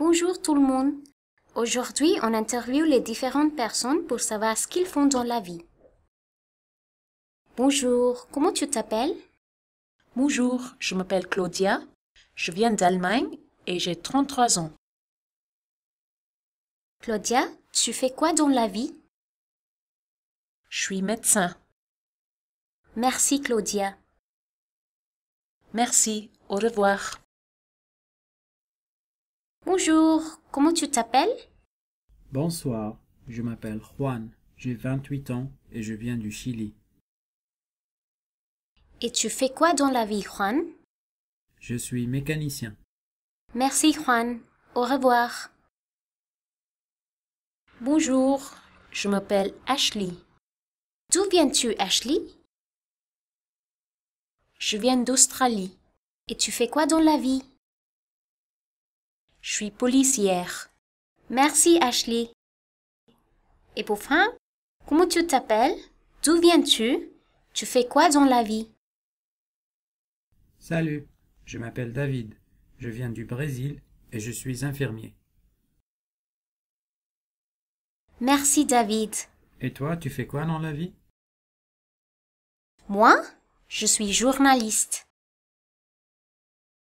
Bonjour tout le monde. Aujourd'hui, on interviewe les différentes personnes pour savoir ce qu'ils font dans la vie. Bonjour, comment tu t'appelles Bonjour, je m'appelle Claudia, je viens d'Allemagne et j'ai 33 ans. Claudia, tu fais quoi dans la vie Je suis médecin. Merci Claudia. Merci, au revoir. Bonjour, comment tu t'appelles Bonsoir, je m'appelle Juan, j'ai 28 ans et je viens du Chili. Et tu fais quoi dans la vie, Juan Je suis mécanicien. Merci, Juan. Au revoir. Bonjour, je m'appelle Ashley. D'où viens-tu, Ashley Je viens d'Australie. Et tu fais quoi dans la vie je suis policière. Merci Ashley. Et pour fin, comment tu t'appelles D'où viens-tu Tu fais quoi dans la vie Salut, je m'appelle David. Je viens du Brésil et je suis infirmier. Merci David. Et toi, tu fais quoi dans la vie Moi, je suis journaliste.